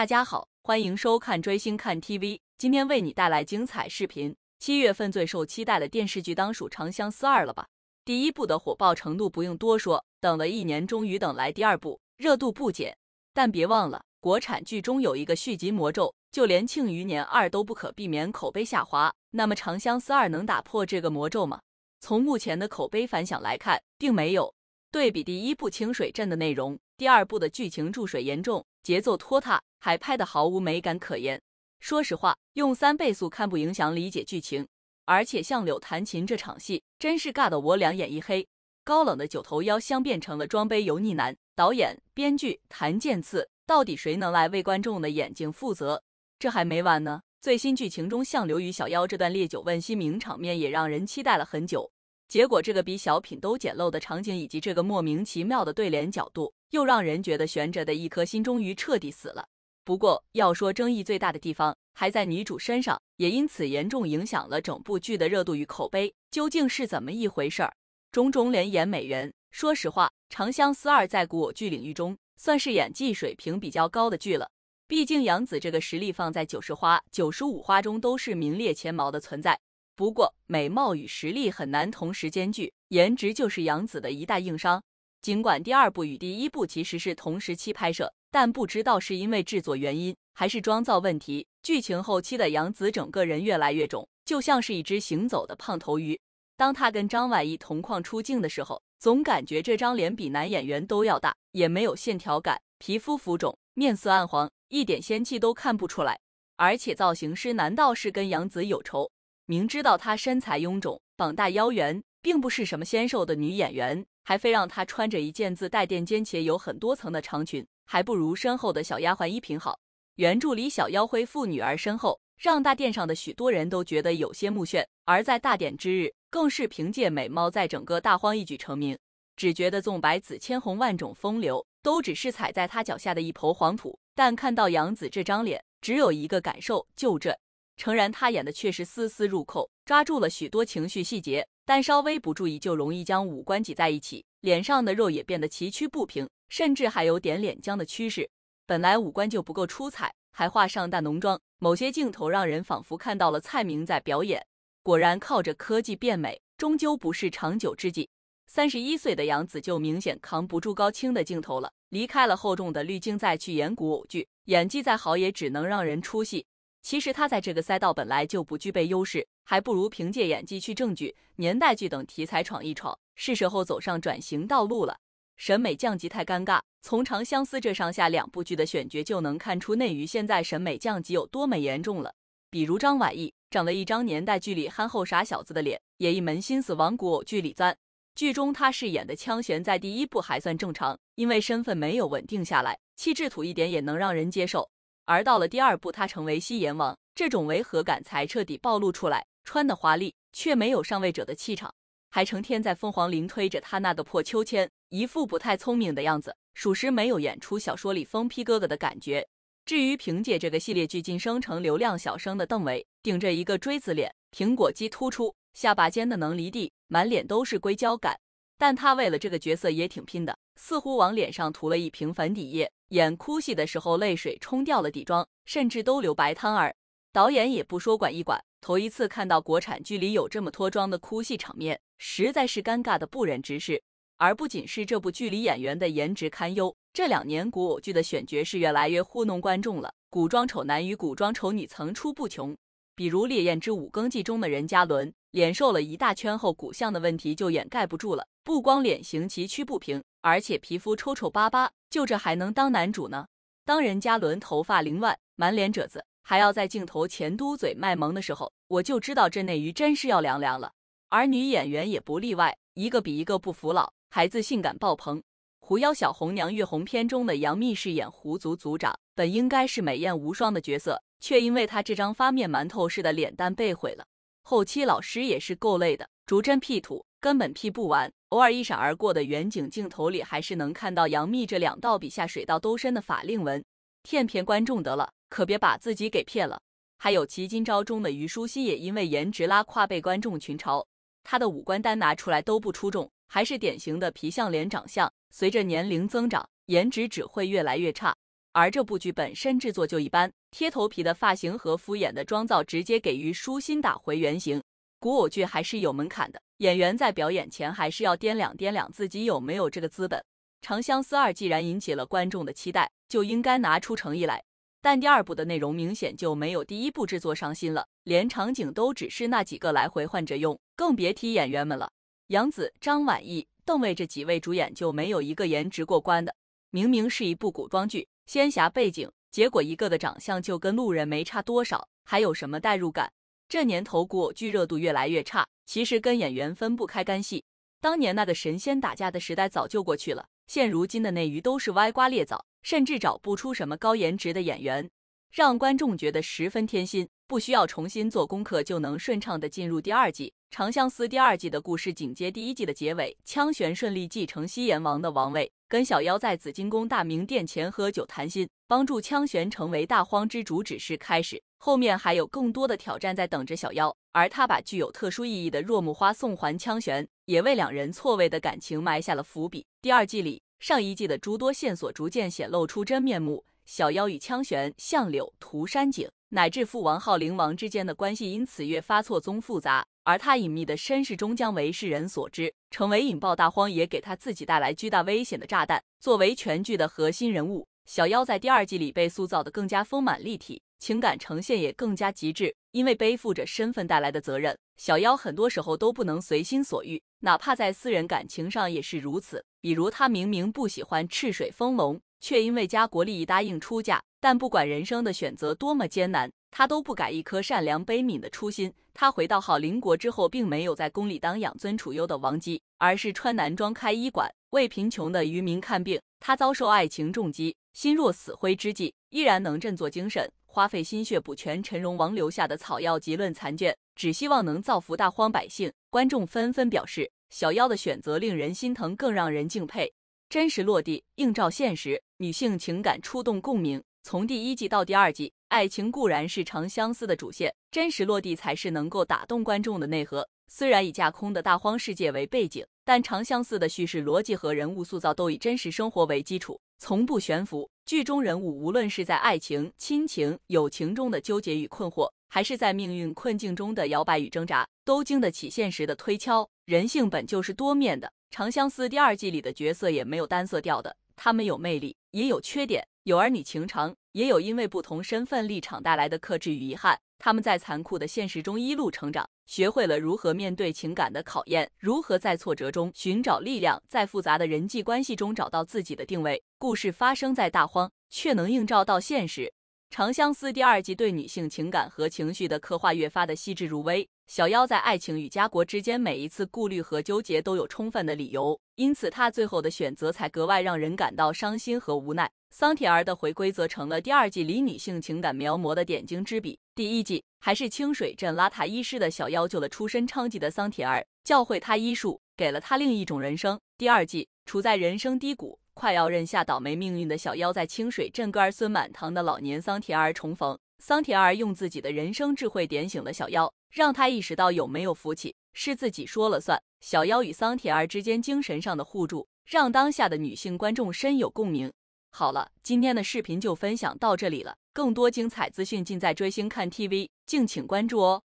大家好，欢迎收看追星看 TV，今天为你带来精彩视频。七月份最受期待的电视剧当属《长相思二》了吧？第一部的火爆程度不用多说，等了一年终于等来第二部，热度不减。但别忘了，国产剧中有一个续集魔咒，就连《庆余年二》都不可避免口碑下滑。那么《长相思二》能打破这个魔咒吗？从目前的口碑反响来看，并没有。对比第一部《清水镇》的内容，第二部的剧情注水严重。节奏拖沓，还拍的毫无美感可言。说实话，用三倍速看不影响理解剧情，而且相柳弹琴这场戏真是尬的我两眼一黑。高冷的九头妖相变成了装杯油腻男，导演、编剧檀剑次到底谁能来为观众的眼睛负责？这还没完呢，最新剧情中相柳与小妖这段烈酒问心名场面也让人期待了很久，结果这个比小品都简陋的场景，以及这个莫名其妙的对联角度。又让人觉得悬着的一颗心终于彻底死了。不过，要说争议最大的地方还在女主身上，也因此严重影响了整部剧的热度与口碑。究竟是怎么一回事儿？种种连演美人，说实话，《长相思二》在古偶剧领域中算是演技水平比较高的剧了。毕竟杨紫这个实力放在九十花、九十五花中都是名列前茅的存在。不过，美貌与实力很难同时兼具，颜值就是杨紫的一大硬伤。尽管第二部与第一部其实是同时期拍摄，但不知道是因为制作原因还是妆造问题，剧情后期的杨紫整个人越来越肿，就像是一只行走的胖头鱼。当她跟张晚意同框出镜的时候，总感觉这张脸比男演员都要大，也没有线条感，皮肤浮肿，面色暗黄，一点仙气都看不出来。而且造型师难道是跟杨紫有仇？明知道她身材臃肿，膀大腰圆，并不是什么纤瘦的女演员。还非让她穿着一件自带垫肩且有很多层的长裙，还不如身后的小丫鬟衣品好。原著里小妖恢复女儿身后，让大殿上的许多人都觉得有些目眩，而在大典之日，更是凭借美貌在整个大荒一举成名。只觉得纵白紫千红万种风流，都只是踩在他脚下的一抔黄土。但看到杨紫这张脸，只有一个感受，就这。诚然，她演的确实丝丝入扣，抓住了许多情绪细节。但稍微不注意，就容易将五官挤在一起，脸上的肉也变得崎岖不平，甚至还有点脸僵的趋势。本来五官就不够出彩，还化上大浓妆，某些镜头让人仿佛看到了蔡明在表演。果然，靠着科技变美，终究不是长久之计。三十一岁的杨紫就明显扛不住高清的镜头了，离开了厚重的滤镜，再去演古偶剧，演技再好，也只能让人出戏。其实他在这个赛道本来就不具备优势，还不如凭借演技去正剧、年代剧等题材闯一闯。是时候走上转型道路了，审美降级太尴尬。从《长相思》这上下两部剧的选角就能看出，内娱现在审美降级有多么严重了。比如张晚意，长了一张年代剧里憨厚傻小子的脸，也一门心思往古偶剧里钻。剧中他饰演的枪弦在第一部还算正常，因为身份没有稳定下来，气质土一点也能让人接受。而到了第二部，他成为西阎王，这种违和感才彻底暴露出来。穿的华丽，却没有上位者的气场，还成天在凤凰林推着他那个破秋千，一副不太聪明的样子，属实没有演出小说里疯批哥哥的感觉。至于凭借这个系列剧晋升成流量小生的邓为，顶着一个锥子脸，苹果肌突出，下巴尖的能离地，满脸都是硅胶感，但他为了这个角色也挺拼的。似乎往脸上涂了一瓶粉底液，演哭戏的时候泪水冲掉了底妆，甚至都留白汤儿。导演也不说管一管。头一次看到国产剧里有这么脱妆的哭戏场面，实在是尴尬的不忍直视。而不仅是这部剧里演员的颜值堪忧，这两年古偶剧的选角是越来越糊弄观众了，古装丑男与古装丑女层出不穷。比如《烈焰之武庚纪》中的任嘉伦，脸瘦了一大圈后，骨相的问题就掩盖不住了。不光脸型崎岖不平，而且皮肤抽抽巴巴，就这还能当男主呢？当任嘉伦头发凌乱、满脸褶子，还要在镜头前嘟嘴卖萌的时候，我就知道这内娱真是要凉凉了。而女演员也不例外，一个比一个不服老，孩子性感爆棚。《狐妖小红娘》月红篇中的杨幂饰演狐族族长，本应该是美艳无双的角色，却因为她这张发面馒头似的脸蛋被毁了。后期老师也是够累的，逐帧 P 图。根本 P 不完，偶尔一闪而过的远景镜头里，还是能看到杨幂这两道比下水道都深的法令纹。骗骗观众得了，可别把自己给骗了。还有《齐今朝》中的虞书欣，也因为颜值拉胯被观众群嘲。她的五官单拿出来都不出众，还是典型的皮相脸长相。随着年龄增长，颜值只会越来越差。而这部剧本身制作就一般，贴头皮的发型和敷衍的妆造，直接给虞书欣打回原形。古偶剧还是有门槛的，演员在表演前还是要掂量掂量自己有没有这个资本。《长相思二》既然引起了观众的期待，就应该拿出诚意来。但第二部的内容明显就没有第一部制作上心了，连场景都只是那几个来回换着用，更别提演员们了。杨紫、张晚意、邓为这几位主演就没有一个颜值过关的。明明是一部古装剧，仙侠背景，结果一个的长相就跟路人没差多少，还有什么代入感？这年头，古剧热度越来越差，其实跟演员分不开干系。当年那个神仙打架的时代早就过去了，现如今的内娱都是歪瓜裂枣，甚至找不出什么高颜值的演员，让观众觉得十分贴心，不需要重新做功课就能顺畅的进入第二季《长相思》第二季的故事，紧接第一季的结尾，枪玄顺利继承西炎王的王位，跟小夭在紫金宫大明殿前喝酒谈心，帮助枪玄成为大荒之主只是开始。后面还有更多的挑战在等着小妖，而他把具有特殊意义的若木花送还枪玄，也为两人错位的感情埋下了伏笔。第二季里，上一季的诸多线索逐渐显露出真面目，小妖与枪玄、相柳、涂山璟乃至父王浩灵王之间的关系因此越发错综复杂，而他隐秘的身世终将为世人所知，成为引爆大荒野给他自己带来巨大危险的炸弹。作为全剧的核心人物，小妖在第二季里被塑造的更加丰满立体。情感呈现也更加极致，因为背负着身份带来的责任，小妖很多时候都不能随心所欲，哪怕在私人感情上也是如此。比如他明明不喜欢赤水丰隆，却因为家国利益答应出嫁。但不管人生的选择多么艰难，他都不改一颗善良悲悯的初心。他回到好邻国之后，并没有在宫里当养尊处优的王姬，而是穿男装开医馆，为贫穷的渔民看病。他遭受爱情重击，心若死灰之际，依然能振作精神。花费心血补全陈荣王留下的草药集论残卷，只希望能造福大荒百姓。观众纷纷表示，小妖的选择令人心疼，更让人敬佩。真实落地，映照现实，女性情感触动共鸣。从第一季到第二季，爱情固然是长相思的主线，真实落地才是能够打动观众的内核。虽然以架空的大荒世界为背景，但长相思的叙事逻辑和人物塑造都以真实生活为基础。从不悬浮，剧中人物无论是在爱情、亲情、友情中的纠结与困惑，还是在命运困境中的摇摆与挣扎，都经得起现实的推敲。人性本就是多面的，《长相思》第二季里的角色也没有单色调的，他们有魅力，也有缺点；有儿女情长，也有因为不同身份立场带来的克制与遗憾。他们在残酷的现实中一路成长。学会了如何面对情感的考验，如何在挫折中寻找力量，在复杂的人际关系中找到自己的定位。故事发生在大荒，却能映照到现实。《长相思》第二季对女性情感和情绪的刻画越发的细致入微。小夭在爱情与家国之间，每一次顾虑和纠结都有充分的理由，因此她最后的选择才格外让人感到伤心和无奈。桑铁儿的回归则成了第二季里女性情感描摹的点睛之笔。第一季还是清水镇邋遢医师的小妖救了出身娼妓的桑铁儿，教会他医术，给了他另一种人生。第二季处在人生低谷，快要认下倒霉命运的小妖，在清水镇儿孙满堂的老年桑田儿重逢，桑田儿用自己的人生智慧点醒了小妖，让他意识到有没有福气是自己说了算。小妖与桑铁儿之间精神上的互助，让当下的女性观众深有共鸣。好了，今天的视频就分享到这里了。更多精彩资讯尽在追星看 TV，敬请关注哦。